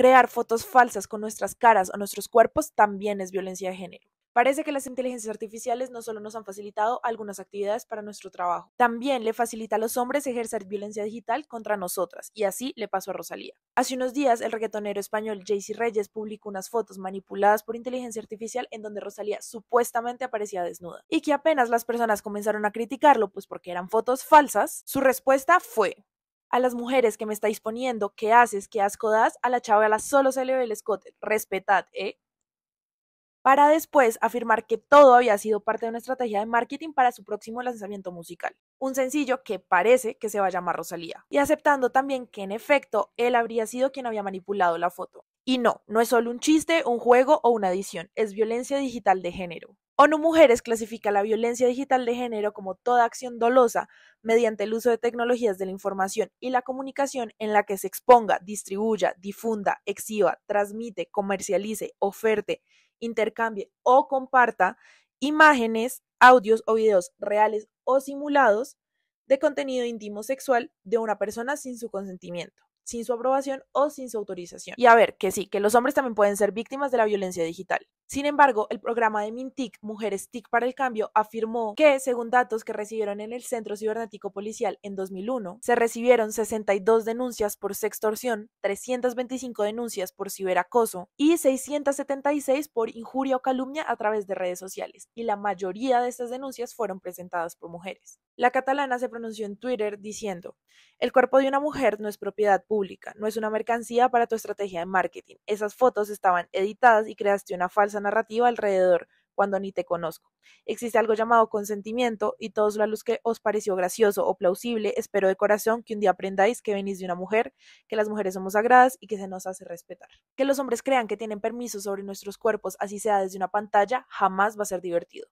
Crear fotos falsas con nuestras caras o nuestros cuerpos también es violencia de género. Parece que las inteligencias artificiales no solo nos han facilitado algunas actividades para nuestro trabajo, también le facilita a los hombres ejercer violencia digital contra nosotras, y así le pasó a Rosalía. Hace unos días, el reggaetonero español Jaycee Reyes publicó unas fotos manipuladas por inteligencia artificial en donde Rosalía supuestamente aparecía desnuda, y que apenas las personas comenzaron a criticarlo, pues porque eran fotos falsas, su respuesta fue, a las mujeres que me estáis poniendo, ¿qué haces? ¿Qué asco das? A la chavala solo se le ve el escote. Respetad, ¿eh? Para después afirmar que todo había sido parte de una estrategia de marketing para su próximo lanzamiento musical. Un sencillo que parece que se va a llamar Rosalía. Y aceptando también que en efecto él habría sido quien había manipulado la foto. Y no, no es solo un chiste, un juego o una edición, es violencia digital de género. ONU Mujeres clasifica la violencia digital de género como toda acción dolosa mediante el uso de tecnologías de la información y la comunicación en la que se exponga, distribuya, difunda, exhiba, transmite, comercialice, oferte, intercambie o comparta imágenes, audios o videos reales o simulados de contenido íntimo sexual de una persona sin su consentimiento sin su aprobación o sin su autorización. Y a ver, que sí, que los hombres también pueden ser víctimas de la violencia digital. Sin embargo, el programa de Mintic, Mujeres TIC para el Cambio, afirmó que, según datos que recibieron en el Centro Cibernético Policial en 2001, se recibieron 62 denuncias por sextorsión, 325 denuncias por ciberacoso y 676 por injuria o calumnia a través de redes sociales, y la mayoría de estas denuncias fueron presentadas por mujeres. La catalana se pronunció en Twitter diciendo, el cuerpo de una mujer no es propiedad pública, no es una mercancía para tu estrategia de marketing. Esas fotos estaban editadas y creaste una falsa narrativa alrededor, cuando ni te conozco. Existe algo llamado consentimiento y todos a luz que os pareció gracioso o plausible, espero de corazón que un día aprendáis que venís de una mujer, que las mujeres somos sagradas y que se nos hace respetar. Que los hombres crean que tienen permiso sobre nuestros cuerpos, así sea desde una pantalla, jamás va a ser divertido.